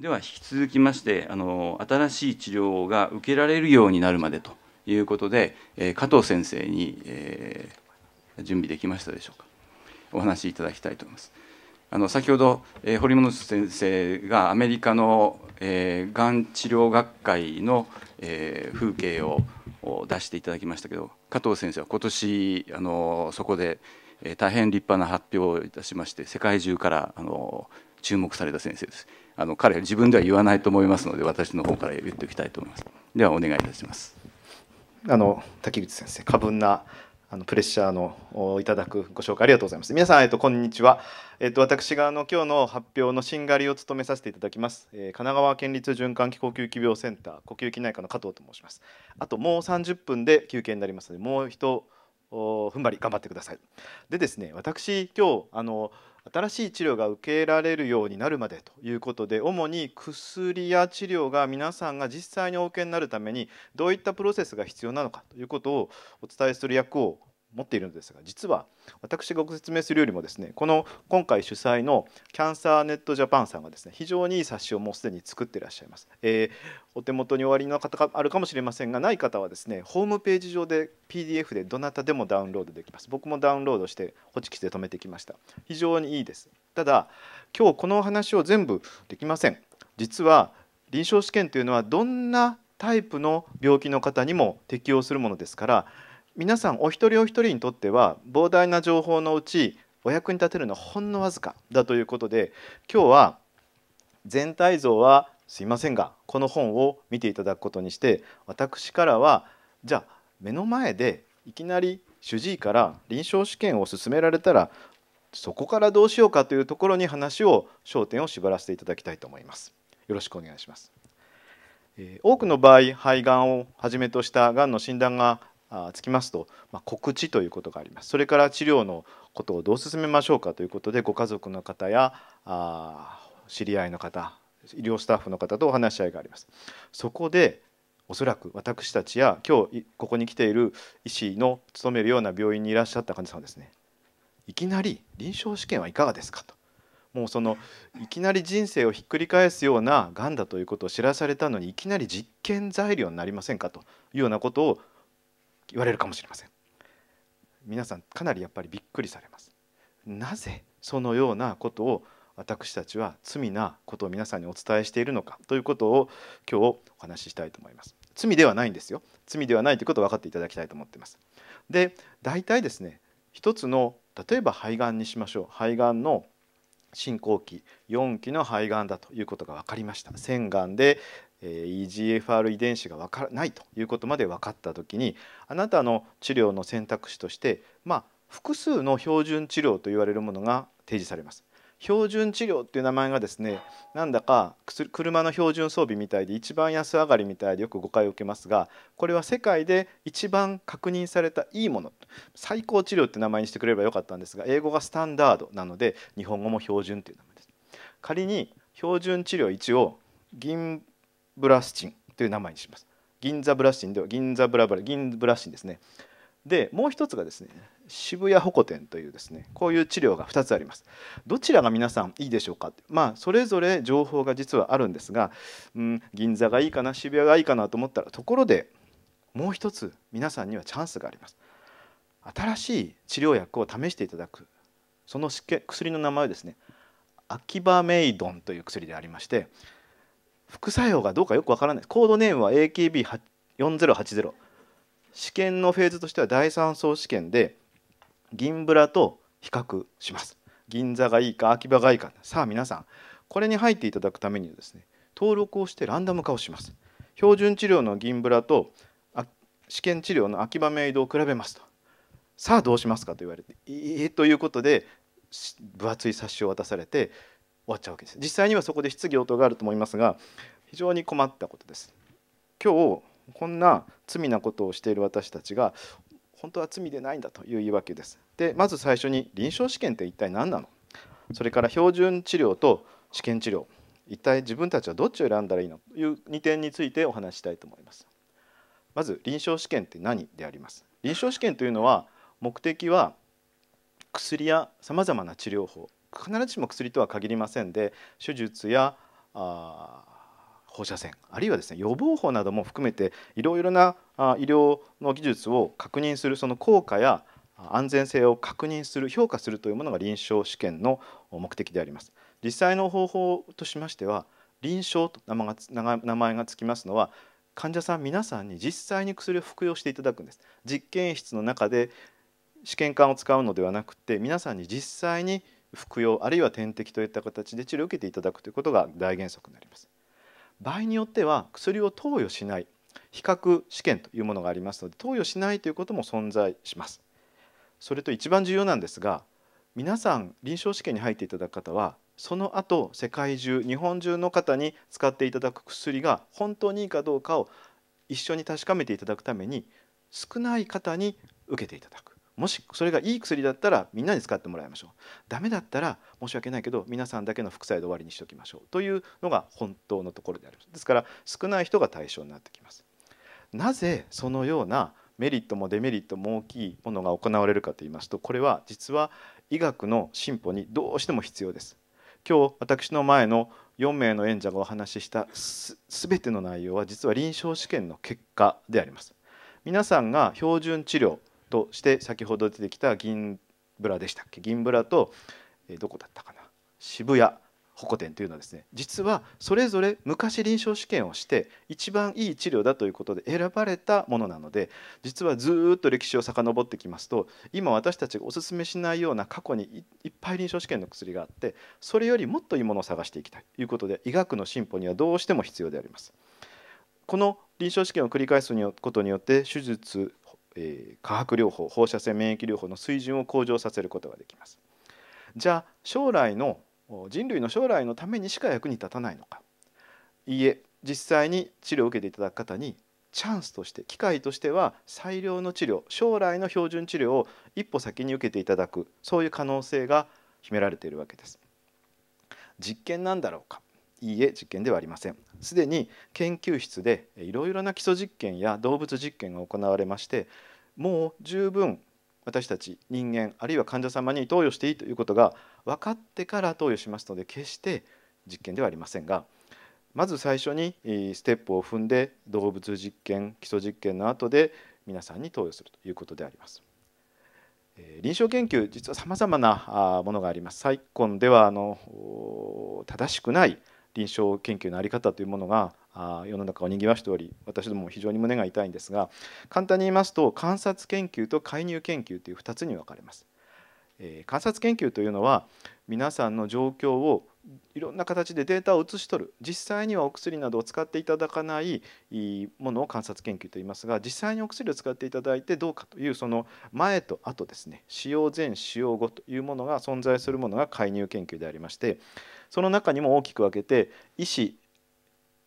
では引き続きましてあの新しい治療が受けられるようになるまでということで、えー、加藤先生に、えー、準備できましたでしょうかお話しいただきたいと思います。あの先ほど、えー、堀本先生がアメリカの、えー、がん治療学会の、えー、風景を出していただきましたけど加藤先生は今年あのそこで、えー、大変立派な発表をいたしまして世界中からあの注目された先生です。あの彼は自分では言わないと思いますので私の方から言っておきたいと思います。ではお願いいたします。あの滝口先生過分なあのプレッシャーのをいただくご紹介ありがとうございます。皆さん、えっと、こんにちは。えっと、私があの今日の発表のしんがりを務めさせていただきます、えー、神奈川県立循環器呼吸器病センター呼吸器内科の加藤と申します。あともう30分で休憩になりますので、もう一踏ん張り頑張ってください。でですね私今日あの新しい治療が受けられるようになるまでということで主に薬や治療が皆さんが実際にお受けになるためにどういったプロセスが必要なのかということをお伝えする役を持っているのですが実は私がご説明するよりもですねこの今回主催のキャンサーネットジャパンさんがですね非常にいい冊子をもうすでに作っていらっしゃいます、えー、お手元におありの方があるかもしれませんがない方はですねホームページ上で PDF でどなたでもダウンロードできます僕もダウンロードしてホチキスで止めてきました非常にいいですただ今日この話を全部できません実は臨床試験というのはどんなタイプの病気の方にも適用するものですから皆さんお一人お一人にとっては膨大な情報のうちお役に立てるのはほんのわずかだということで今日は全体像はすいませんがこの本を見ていただくことにして私からはじゃあ目の前でいきなり主治医から臨床試験を勧められたらそこからどうしようかというところに話を焦点を縛らせていただきたいと思います。よろしくお願いします。多くの場合肺がんをはじめとしたがんの診断がつきますと、まあ、告知ということがありますそれから治療のことをどう進めましょうかということでご家族の方やあ知り合いの方医療スタッフの方とお話し合いがあります。そこでおそらく私たちや今日ここに来ている医師の勤めるような病院にいらっしゃった患者さんはですねいきなり臨床試験はいかがですかともうそのいきなり人生をひっくり返すようながんだということを知らされたのにいきなり実験材料になりませんかというようなことを言われるかもしれません皆さんかなりやっぱりびっくりされますなぜそのようなことを私たちは罪なことを皆さんにお伝えしているのかということを今日お話ししたいと思います罪ではないんですよ罪ではないということを分かっていただきたいと思っていますで大体ですね一つの例えば肺がんにしましょう肺がんの進行期4期の肺がんだということが分かりました腺がんでえ EGFR 遺伝子がわからないということまで分かった時にあなたの治療の選択肢としてまあ複数の標準治療と言われるものが提示されます。標準治療っていう名前がですねなんだか車の標準装備みたいで一番安上がりみたいでよく誤解を受けますがこれは世界で一番確認されたいいもの最高治療って名前にしてくれればよかったんですが英語がスタンダードなので日本語も標準っていう名前です。仮に標準治療1を銀ブラスチンという名前にします銀座ブラスチンでは銀座ブラブラ銀ブラスチンですねでもう一つがですね渋谷保護店というですねこういう治療が2つありますどちらが皆さんいいでしょうかまあそれぞれ情報が実はあるんですが、うん、銀座がいいかな渋谷がいいかなと思ったらところでもう一つ皆さんにはチャンスがあります新しい治療薬を試していただくその薬の名前はですねアキバメイドンという薬でありまして副作用がどうかよくわからないコードネームは AKB4080 試験のフェーズとしては第3層試験で銀ブラと比較します銀座がいいか秋葉がいいかさあ皆さんこれに入っていただくためにですね登録をしてランダム化をします標準治療の銀ブラと試験治療の秋葉メイドを比べますとさあどうしますかと言われて「ええということで分厚い冊子を渡されてわっちゃうわけです実際にはそこで質疑応答があると思いますが非常に困ったことです今日こんな罪なことをしている私たちが本当は罪でないんだという言い訳ですでまず最初に臨床試験って一体何なのそれから標準治療と試験治療一体自分たちはどっちを選んだらいいのという2点についてお話したいと思いますまず臨床試験って何であります臨床試験というのは目的は薬やさまざまな治療法必ずしも薬とは限りませんで手術やあ放射線あるいはですね予防法なども含めていろいろな医療の技術を確認するその効果や安全性を確認する評価するというものが臨床試験の目的であります。実際の方法としましては臨床と名前がつきますのは患者さん皆さんに実際に薬を服用していただくんです。実験室の中で試験管を使うのではなくて皆さんに実際に服用あるいは点滴といった形で治療を受けていただくということが大原則になります。場合によっては薬を投与しない比較試験というものがありますので投与しないということも存在します。それと一番重要なんですが皆さん臨床試験に入っていただく方はその後世界中日本中の方に使っていただく薬が本当にいいかどうかを一緒に確かめていただくために少ない方に受けていただくもしそれがいい薬だったらみんなに使ってもらいましょうダメだったら申し訳ないけど皆さんだけの副作用で終わりにしておきましょうというのが本当のところでありますですから少ない人が対象になってきますなぜそのようなメリットもデメリットも大きいものが行われるかと言いますとこれは実は医学の進歩にどうしても必要です今日私の前の4名の演者がお話ししたす全ての内容は実は臨床試験の結果であります皆さんが標準治療として先ほど出てきた銀ブラでしたっけ銀ブラと、えどこだったかな渋谷保店というのはですね実はそれぞれ昔臨床試験をして一番いい治療だということで選ばれたものなので実はずっと歴史を遡ってきますと今私たちがおすすめしないような過去にいっぱい臨床試験の薬があってそれよりもっといいものを探していきたいということで医学の進歩にはどうしても必要であります。この臨床試験を繰り返すことによって手術えー、化学療法放射線免疫療法の水準を向上させることができます。じゃあ将来の人類の将来のためにしか役に立たないのかいいえ実際に治療を受けていただく方にチャンスとして機会としては最良の治療将来の標準治療を一歩先に受けていただくそういう可能性が秘められているわけです。実験なんだろうかいいえ実験ではありませんすでに研究室でいろいろな基礎実験や動物実験が行われましてもう十分私たち人間あるいは患者様に投与していいということが分かってから投与しますので決して実験ではありませんがまず最初にステップを踏んで動物実験基礎実験の後で皆さんに投与するということであります。臨床研究実はさまざまなものがあります。最今ではあの正しくない臨床研究の在り方というものが世の中を賑わしており私ども非常に胸が痛いんですが簡単に言いますと観察研究と介入研究という2つに分かれます。えー、観察研究というのは皆さんの状況をいろんな形でデータを写し取る実際にはお薬などを使っていただかないものを観察研究といいますが実際にお薬を使っていただいてどうかというその前と後ですね使用前使用後というものが存在するものが介入研究でありましてその中にも大きく分けて医師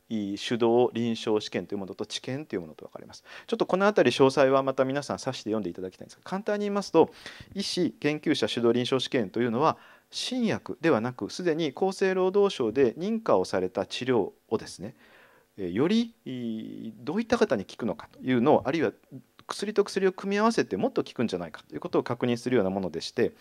主導臨床試験というものと治験というものと分かれます。ちょっとこの辺り詳細はまた皆さん指して読んでいただきたいんですが簡単に言いますと医師研究者主導臨床試験というのは新薬ではなくすでに厚生労働省で認可をされた治療をですねよりどういった方に効くのかというのをあるいは薬と薬を組み合わせてもっと効くんじゃないかということを確認するようなものでして、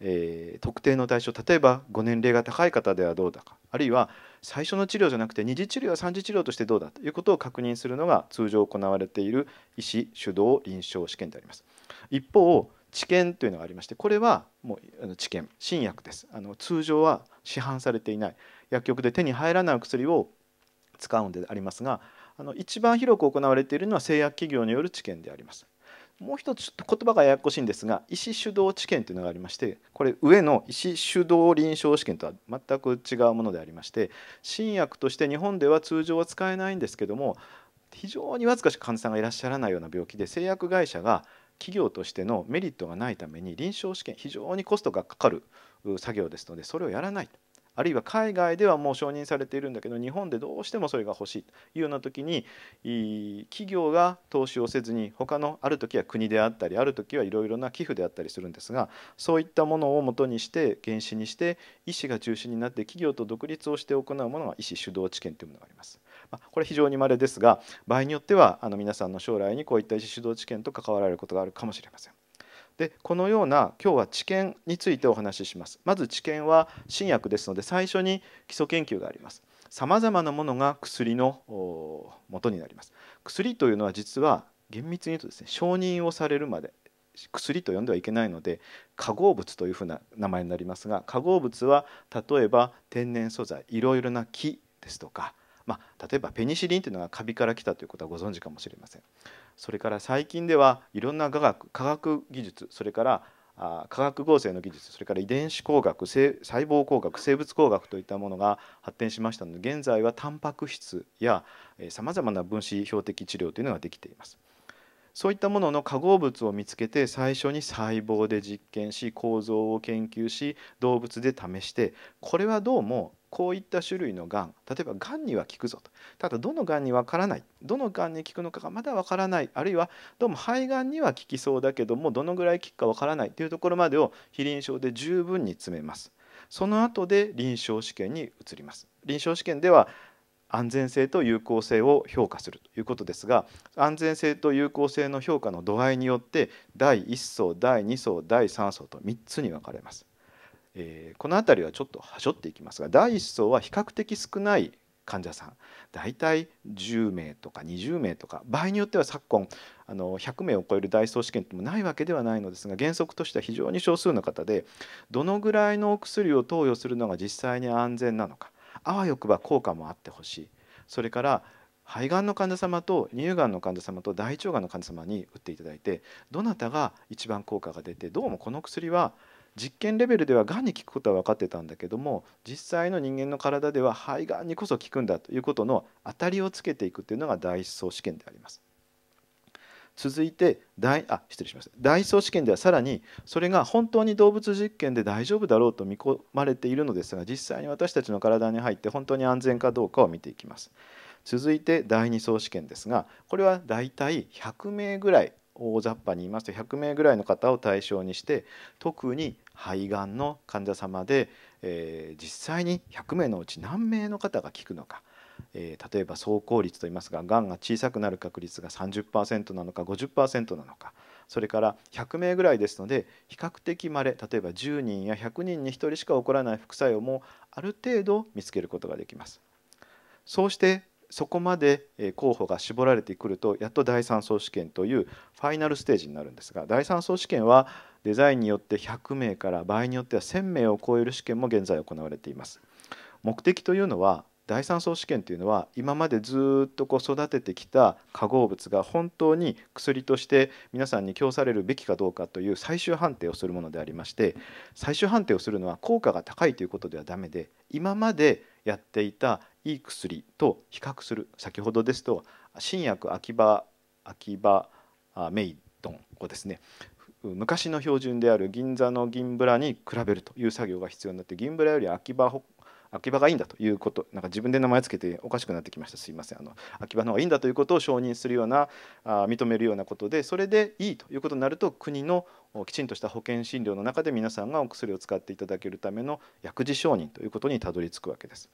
えー、特定の対象例えばご年齢が高い方ではどうだかあるいは最初の治療じゃなくて二次治療や三次治療としてどうだということを確認するのが通常行われている医師主導臨床試験であります。一方治験というのがありましてこれはもう治験新薬ですあの通常は市販されていない薬局で手に入らない薬を使うんでありますがあの一番広く行われているのは製薬企業による治験であります。もう一つちょっと言葉がややこしいんですが医師主導治験というのがありましてこれ上の医師主導臨床試験とは全く違うものでありまして新薬として日本では通常は使えないんですけども非常にわずかし患者さんがいらっしゃらないような病気で製薬会社が企業としてのメリットがないために臨床試験非常にコストがかかる作業ですのでそれをやらないあるいは海外ではもう承認されているんだけど日本でどうしてもそれが欲しいというような時に企業が投資をせずに他のある時は国であったりある時はいろいろな寄付であったりするんですがそういったものをもとにして原資にして医師が中心になって企業と独立をして行うものが医師主導治験というものがあります。これ非常に稀ですが場合によってはあの皆さんの将来にこういった医師主導治験と関わられることがあるかもしれません。でこのような今日は治験についてお話しします。まず治験は新薬ですので最初に基礎研究があります。様々なものが薬の元になります。薬というのは実は厳密に言うとですね承認をされるまで薬と呼んではいけないので化合物というふうな名前になりますが化合物は例えば天然素材いろいろな木ですとかまあ、例えばペニシリンというのがカビから来たということはご存知かもしれませんそれから最近ではいろんな科学科学技術それから化学合成の技術それから遺伝子工学細胞工学生物工学といったものが発展しましたので現在はタンパク質やさまざまな分子標的治療というのができています。そういったものの化合物を見つけて最初に細胞で実験し構造を研究し動物で試してこれはどうもこういった種類のがん例えばがんには効くぞとただどのがんにわからないどのがんに効くのかがまだわからないあるいはどうも肺がんには効きそうだけどもどのぐらい効くかわからないというところまでを非臨床で十分に詰めますその後で臨床試験に移ります臨床試験では安全性と有効性を評価するということですが安全性と有効性の評価の度合いによって第1層第2層第3層と3つに分かれます。えー、この辺りはちょっとはしょっていきますが第1層は比較的少ない患者さん大体10名とか20名とか場合によっては昨今あの100名を超える大創試験っもないわけではないのですが原則としては非常に少数の方でどのぐらいのお薬を投与するのが実際に安全なのかあわよくば効果もあってほしいそれから肺がんの患者様と乳がんの患者様と大腸がんの患者様に打っていただいてどなたが一番効果が出てどうもこの薬は実験レベルではがんに効くことは分かってたんだけども実際の人間の体では肺がんにこそ効くんだということの当たりをつけていくというのが大一層試験であります。続いて大あ失礼しました大層試験ではさらにそれが本当に動物実験で大丈夫だろうと見込まれているのですが実際に私たちの体に入って本当に安全かどうかを見ていきます続いて第2層試験ですがこれはだいたい100名ぐらい大雑把に言いますと100名ぐらいの方を対象にして特に肺がんの患者様で、えー、実際に100名のうち何名の方が効くのか、えー、例えば走行率といいますががんが小さくなる確率が30%なのか50%なのかそれから100名ぐらいですので比較的まれ例えば10人や100人に1人しか起こらない副作用もある程度見つけることができます。そうしてそこまで候補が絞られてくるとやっと第3層試験というファイナルステージになるんですが第三層試験はデザインによって100名から場合によっては1,000名を超える試験も現在行われています。目的というのは第3層試験というのは今までずっとこう育ててきた化合物が本当に薬として皆さんに供されるべきかどうかという最終判定をするものでありまして最終判定をするのは効果が高いということではダメで今までやっていたいい薬と比較する先ほどですと新薬秋葉秋葉メイドンをですね昔の標準である銀座の銀ブラに比べるという作業が必要になって銀ブラより秋葉秋葉がいいんだということなんか自分で名前つけておかしくなってきましたすいませんあの秋葉の方がいいんだということを承認するようなあ認めるようなことでそれでいいということになると国のきちんとした保険診療の中で皆さんがお薬を使っていただけるための薬事承認ということにたどり着くわけです。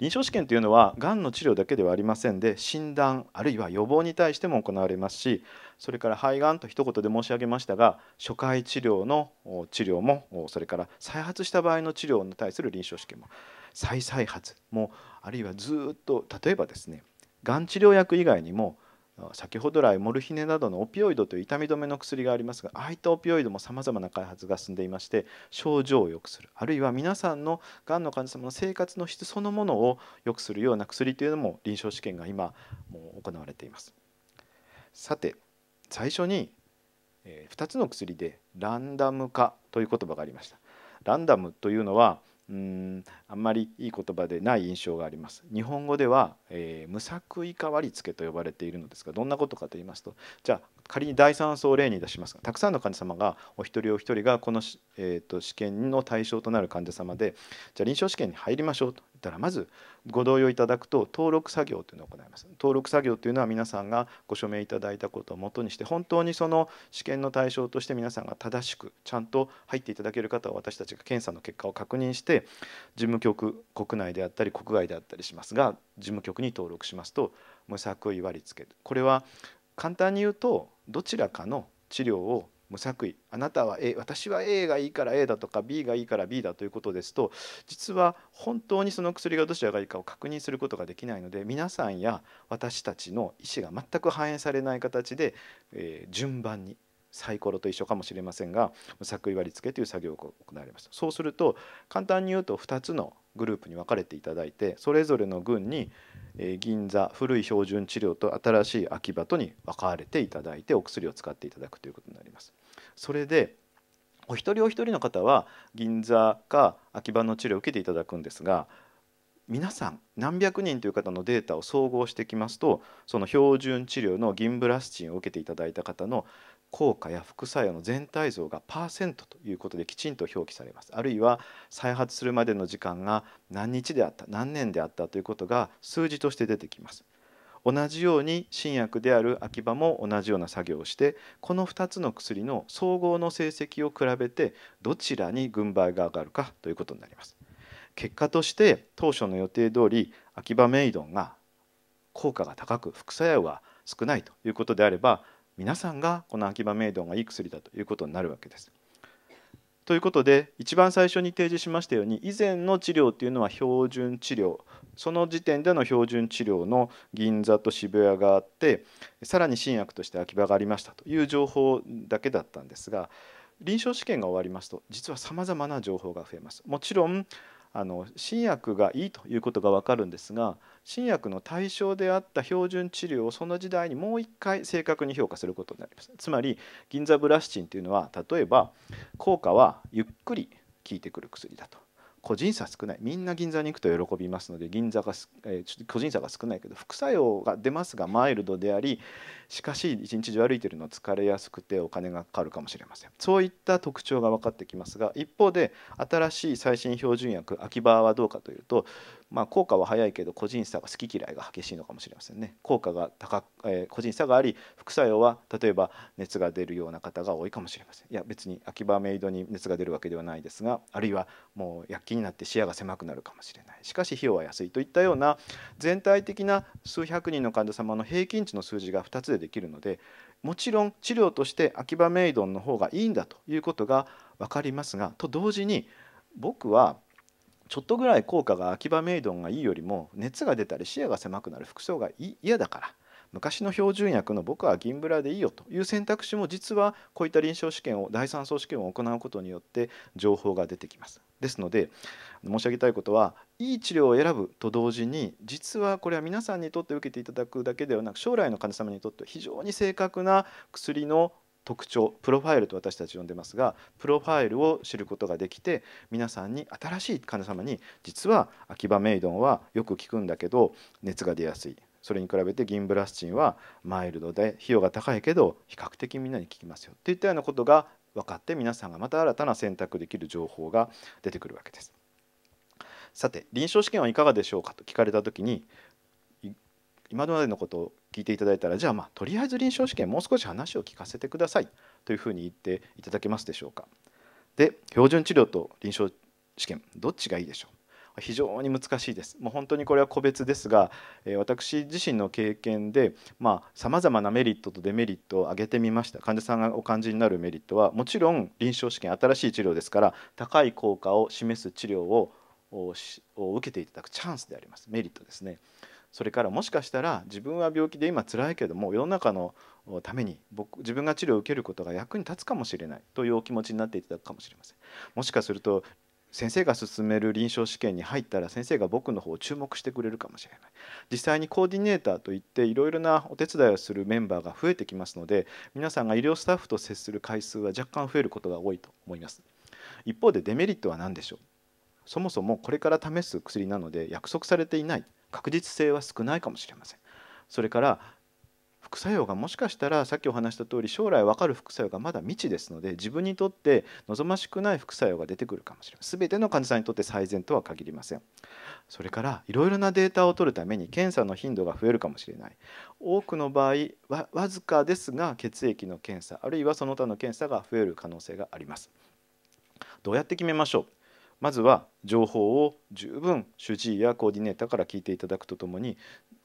臨床試験というのはがんの治療だけではありませんで診断あるいは予防に対しても行われますしそれから肺がんと一言で申し上げましたが初回治療の治療もそれから再発した場合の治療に対する臨床試験も再再発もあるいはずっと例えばですねがん治療薬以外にも先ほど来モルヒネなどのオピオイドという痛み止めの薬がありますがああいったオピオイドもさまざまな開発が進んでいまして症状を良くするあるいは皆さんのがんの患者様の生活の質そのものを良くするような薬というのも臨床試験が今もう行われています。さて最初に2つの薬でランダム化という言葉がありました。ランダムというのはうんあんまりいい言葉でない印象があります日本語では、えー、無作為代わり付けと呼ばれているのですがどんなことかと言いますとじゃあ仮に第3層例に出しますがたくさんの患者様がお一人お一人がこの、えーと、試験の対象となる患者様でじゃあ臨床試験に入りましょうと言ったらまずご同意をいただくと登録作業というのを行います登録作業というのは皆さんがご署名いただいたことをもとにして本当にその試験の対象として皆さんが正しくちゃんと入っていただける方は私たちが検査の結果を確認して事務局国内であったり国外であったりしますが事務局に登録しますと無作為割り付けるこれは簡単に言うとどちらかの治療を無作為あなたは A 私は A がいいから A だとか B がいいから B だということですと実は本当にその薬がどちらがいいかを確認することができないので皆さんや私たちの意思が全く反映されない形で、えー、順番にサイコロと一緒かもしれませんが無作為割り付けという作業が行われましたそうすると簡単に言うと2つのグループに分かれていただいてそれぞれの群に銀座古い標準治療と新しい秋葉とに分かれていただいてお薬を使っていただくということになります。それでお一人お一人の方は銀座か秋葉の治療を受けていただくんですが皆さん何百人という方のデータを総合してきますとその標準治療の銀ブラスチンを受けていただいた方の効果や副作用の全体像がパーセントということできちんと表記されますあるいは再発するまでの時間が何日であった何年であったということが数字として出てきます同じように新薬である秋葉も同じような作業をしてこの2つの薬の総合の成績を比べてどちらに軍配が上がるかということになります結果として当初の予定通り秋葉メイドンが効果が高く副作用が少ないということであれば皆さんがこの秋葉明ドがいい薬だということになるわけです。ということで一番最初に提示しましたように以前の治療っていうのは標準治療その時点での標準治療の銀座と渋谷があってさらに新薬として秋葉がありましたという情報だけだったんですが臨床試験が終わりますと実はさまざまな情報が増えます。もちろんあの新薬がいいということが分かるんですが新薬の対象であった標準治療をその時代にもう一回正確に評価することになりますつまり銀座ブラスチンというのは例えば効果はゆっくり効いてくる薬だと個人差少ないみんな銀座に行くと喜びますので銀座が、えー、ちょっと個人差が少ないけど副作用が出ますがマイルドでありしかし一日中歩いてるの疲れやすくてお金がかかるかもしれませんそういった特徴が分かってきますが一方で新しい最新標準薬秋葉はどうかというとまあ、効果は早いけど個人差が好き嫌いが激しいのかもしれませんね効果が高、えー、個人差があり副作用は例えば熱が出るような方が多いかもしれませんいや別に秋葉メイドに熱が出るわけではないですがあるいはもう薬器になって視野が狭くなるかもしれないしかし費用は安いといったような全体的な数百人の患者様の平均値の数字が2つでできるのでもちろん治療として秋葉メイドの方がいいんだということが分かりますがと同時に僕はちょっとぐらい効果が秋葉メイドンがいいよりも熱が出たり視野が狭くなる服装が嫌だから昔の標準薬の僕は銀ブラでいいよという選択肢も実はこういった臨床試験を第3層試験を行うことによって情報が出てきます。ですので申し上げたいことはいい治療を選ぶと同時に実はこれは皆さんにとって受けていただくだけではなく将来の患者様にとって非常に正確な薬の特徴プロファイルと私たち呼んでますがプロファイルを知ることができて皆さんに新しい患者様に実は秋葉メイドンはよく効くんだけど熱が出やすいそれに比べてギンブラスチンはマイルドで費用が高いけど比較的みんなに効きますよっていったようなことが分かって皆さんがまた新たな選択できる情報が出てくるわけです。さて臨床試験はいかがでしょうかと聞かれた時に今までのことを聞いていただいたらじゃあまあとりあえず臨床試験もう少し話を聞かせてくださいというふうに言っていただけますでしょうか。で標準治療と臨床試験どっちがいいでしょう非常に難しいですもう本当にこれは個別ですがえ私自身の経験でさまざ、まなメリットとデメリットを挙げてみました患者さんがお感じになるメリットはもちろん臨床試験新しい治療ですから高い効果を示す治療をを受けていただくチャンスでありますメリットですね。それからもしかしたら自分は病気で今辛いけども世の中のために僕自分が治療を受けることが役に立つかもしれないというお気持ちになっていただくかもしれません。もしかすると先生が進める臨床試験に入ったら先生が僕の方を注目してくれるかもしれない実際にコーディネーターといっていろいろなお手伝いをするメンバーが増えてきますので皆さんが医療スタッフと接する回数は若干増えることが多いと思います一方でデメリットは何でしょうそもそもこれから試す薬なので約束されていない確実性は少ないかもしれません。それから副作用がもしかしたらさっきお話した通り将来わかる副作用がまだ未知ですので自分にとって望ましくない副作用が出てくるかもしれません全ての患者さんにとって最善とは限りませんそれからいろいろなデータを取るために検査の頻度が増えるかもしれない多くの場合わわずかですが血液の検査あるいはその他の検査が増える可能性がありますどうやって決めましょうまずは情報を十分主治医やコーディネーターから聞いていただくとともに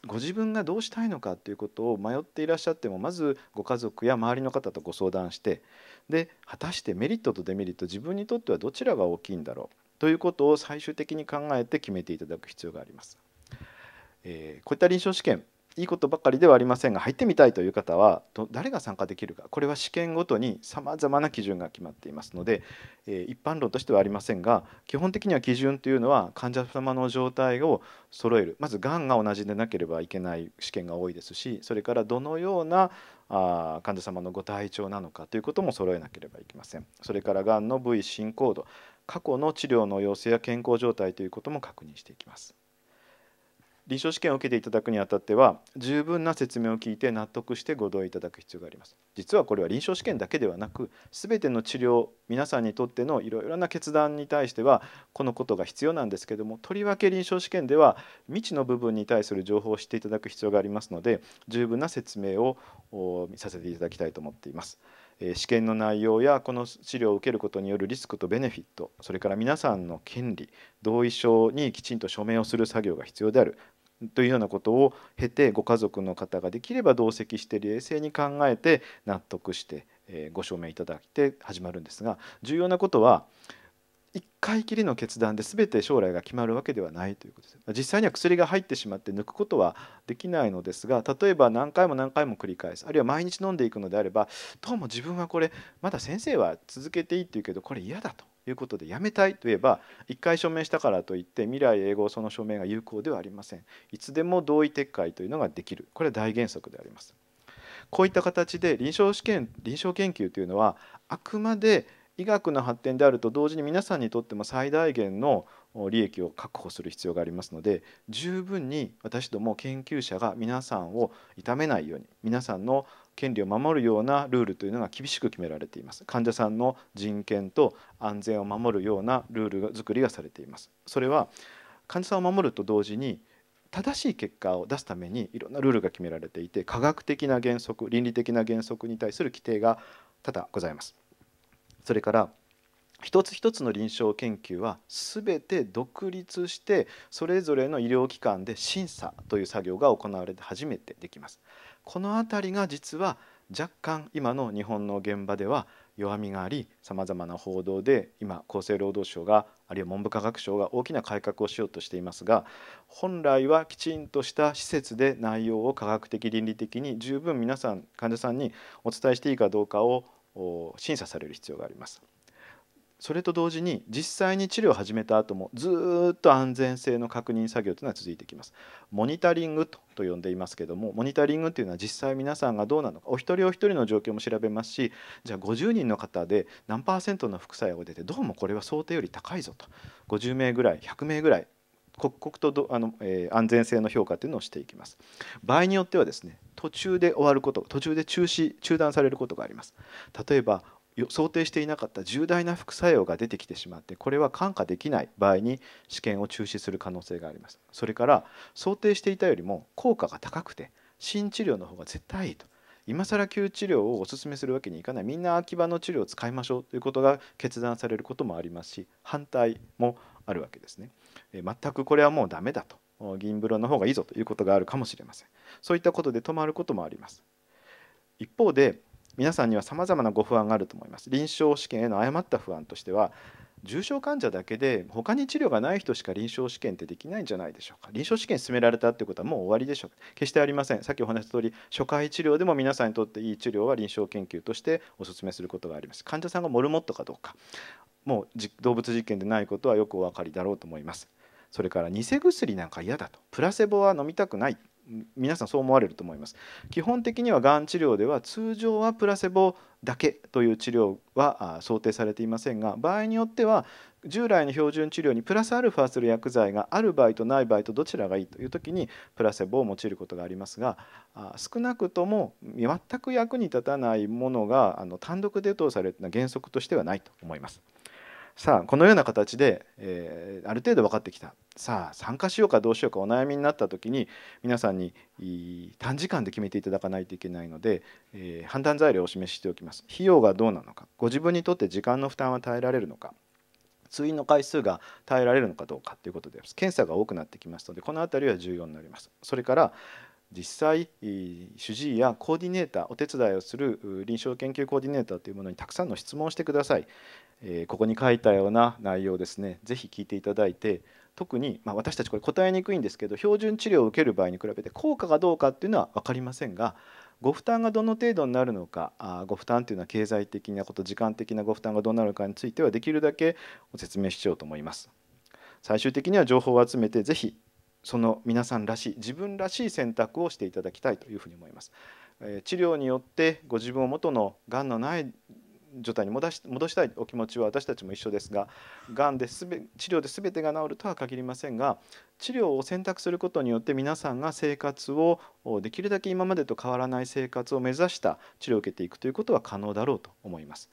ご自分がどうしたいのかということを迷っていらっしゃってもまずご家族や周りの方とご相談してで果たしてメリットとデメリット自分にとってはどちらが大きいんだろうということを最終的に考えて決めていただく必要があります。えー、こういった臨床試験いいことばかりではありませんが入ってみたいという方は誰が参加できるかこれは試験ごとにさまざまな基準が決まっていますので、え一般論としてはありませんが基本的には基準というのは患者様の状態を揃えるまずがんが同じでなければいけない試験が多いですしそれからどのようなあ患者様のご体調なのかということも揃えなければいけませんそれからがんの部位進行度過去の治療の要請や健康状態ということも確認していきます。臨床試験を受けていただくにあたっては十分な説明を聞いて納得してご同意いただく必要があります実はこれは臨床試験だけではなく全ての治療皆さんにとってのいろいろな決断に対してはこのことが必要なんですけどもとりわけ臨床試験では未知の部分に対する情報を知っていただく必要がありますので十分な説明をさせていただきたいと思っています。試験の内容やこの治療を受けることによるリスクとベネフィットそれから皆さんの権利同意書にきちんと署名をする作業が必要であるというようなことを経てご家族の方ができれば同席して冷静に考えて納得してご証明いただいて始まるんですが重要なことは1回きりの決断で全て将来が決まるわけではないということです実際には薬が入ってしまって抜くことはできないのですが例えば何回も何回も繰り返すあるいは毎日飲んでいくのであればどうも自分はこれまだ先生は続けていいって言うけどこれ嫌だということでやめたいといえば1回署名したからといって未来永劫その署名が有効ではありませんいつでも同意撤回というのができるこれは大原則でありますこういった形で臨床試験臨床研究というのはあくまで医学の発展であると同時に皆さんにとっても最大限の利益を確保する必要がありますので十分に私ども研究者が皆さんを痛めないように皆さんの権利を守るようなルールというのが厳しく決められています患者さんの人権と安全を守るようなルール作りがされていますそれは患者さんを守ると同時に正しい結果を出すためにいろんなルールが決められていて科学的な原則倫理的な原則に対する規定が多々ございますそれから一つ一つの臨床研究は全て独立してそれぞれの医療機関で審査という作業が行われて初めてできますこの辺りが実は若干今の日本の現場では弱みがありさまざまな報道で今厚生労働省があるいは文部科学省が大きな改革をしようとしていますが本来はきちんとした施設で内容を科学的倫理的に十分皆さん患者さんにお伝えしていいかどうかを審査される必要があります。それと同時に実際に治療を始めた後もずっと安全性の確認作業というのは続いていきます。モニタリングとと呼んでいますけどもモニタリングというのは実際皆さんがどうなのかお一人お一人の状況も調べますしじゃあ50人の方で何パーセントの副作用が出てどうもこれは想定より高いぞと50名ぐらい100名ぐらい刻々とあの、えー、安全性の評価というのをしていきます。場合によってはですね途中で終わること途中で中止中断されることがあります。例えば想定していなかった重大な副作用が出てきてしまってこれは看過できない場合に試験を中止する可能性がありますそれから想定していたよりも効果が高くて新治療の方が絶対いいと今更旧治療をお勧めするわけにいかないみんな秋葉の治療を使いましょうということが決断されることもありますし反対もあるわけですね全くこれはもうダメだと銀風呂の方がいいぞということがあるかもしれませんそういったことで止まることもあります一方で皆さんにはさまざまなご不安があると思います臨床試験への誤った不安としては重症患者だけで他に治療がない人しか臨床試験ってできないんじゃないでしょうか臨床試験進められたってことはもう終わりでしょうか決してありませんさっきお話した通り初回治療でも皆さんにとっていい治療は臨床研究としてお勧めすることがあります患者さんがモルモットかどうかもう動物実験でないことはよくお分かりだろうと思いますそれから偽薬なんか嫌だとプラセボは飲みたくない皆さんそう思われると思います基本的にはがん治療では通常はプラセボだけという治療は想定されていませんが場合によっては従来の標準治療にプラスアルファする薬剤がある場合とない場合とどちらがいいという時にプラセボを用いることがありますが少なくとも全く役に立たないものが単独で投されるのは原則としてはないと思います。さあこのような形で、えー、ある程度分かってきたさあ参加しようかどうしようかお悩みになった時に皆さんに短時間で決めていただかないといけないので、えー、判断材料をお示ししておきます費用がどうなのかご自分にとって時間の負担は耐えられるのか通院の回数が耐えられるのかどうかということです検査が多くなってきますのでこの辺りは重要になりますそれから実際主治医やコーディネーターお手伝いをする臨床研究コーディネーターというものにたくさんの質問をしてくださいえここに書いたような内容ですねぜひ聞いていただいて特に、まあ、私たちこれ答えにくいんですけど標準治療を受ける場合に比べて効果がどうかっていうのは分かりませんがご負担がどの程度になるのかあご負担というのは経済的なこと時間的なご負担がどうなるかについてはできるだけご説明しようと思います。最終的には情報を集めてぜひその皆さんらしい自分らしい選択をしていただきたいというふうに思います。治療によってご自分を元のがんのない状態に戻し戻したいお気持ちは私たちも一緒ですが癌でんで治療で全てが治るとは限りませんが治療を選択することによって皆さんが生活をできるだけ今までと変わらない生活を目指した治療を受けていくということは可能だろうと思います。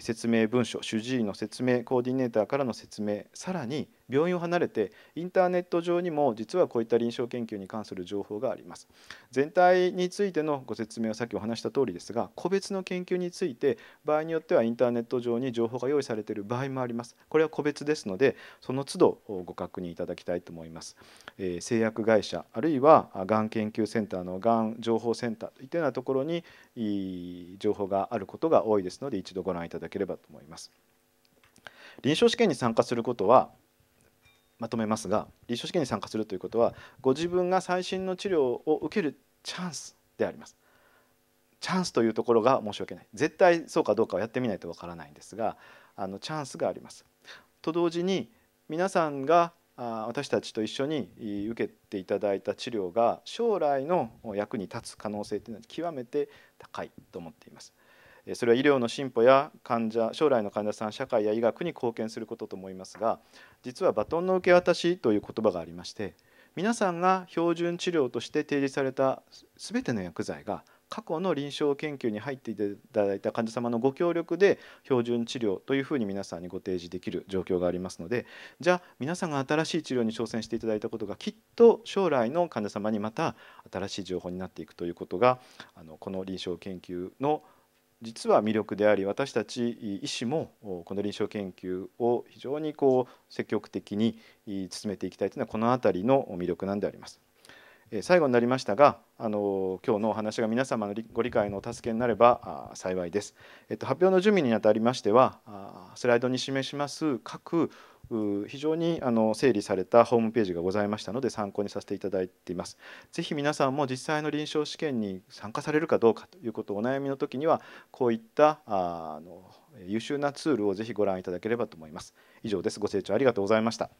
説明文書主治医の説明コーディネーターからの説明さらに病院を離れてインターネット上にも実はこういった臨床研究に関する情報があります全体についてのご説明はさっきお話した通りですが個別の研究について場合によってはインターネット上に情報が用意されている場合もありますこれは個別ですのでその都度ご確認いただきたいと思います、えー、製薬会社あるいはがん研究センターのがん情報センターといったようなところにい情報があることが多いですので一度ご覧いただければと思います臨床試験に参加することはまとめますが臨床試験に参加するということはご自分が最新の治療を受けるチャンスであります。チャンスというところが申し訳ない絶対そうかどうかはやってみないとわからないんですがあのチャンスがあります。と同時に皆さんが私たちと一緒に受けていただいた治療が将来の役に立つ可能性というのは極めて高いと思っています。それは医療の進歩や患者将来の患者さん社会や医学に貢献することと思いますが実はバトンの受け渡しという言葉がありまして皆さんが標準治療として提示された全ての薬剤が過去の臨床研究に入っていただいた患者様のご協力で標準治療というふうに皆さんにご提示できる状況がありますのでじゃあ皆さんが新しい治療に挑戦していただいたことがきっと将来の患者様にまた新しい情報になっていくということがあのこの臨床研究の実は魅力であり私たち医師もこの臨床研究を非常にこう積極的に進めていきたいというのはこの辺りの魅力なんであります。最後になりましたがあの今日のお話が皆様のご理解のお助けになれば幸いです。えっと、発表の準備にあたりましてはスライドに示します各非常にあの整理されたホームページがございましたので参考にさせていただいています。ぜひ皆さんも実際の臨床試験に参加されるかどうかということをお悩みの時にはこういったあの優秀なツールをぜひご覧いただければと思います。以上です。ご清聴ありがとうございました。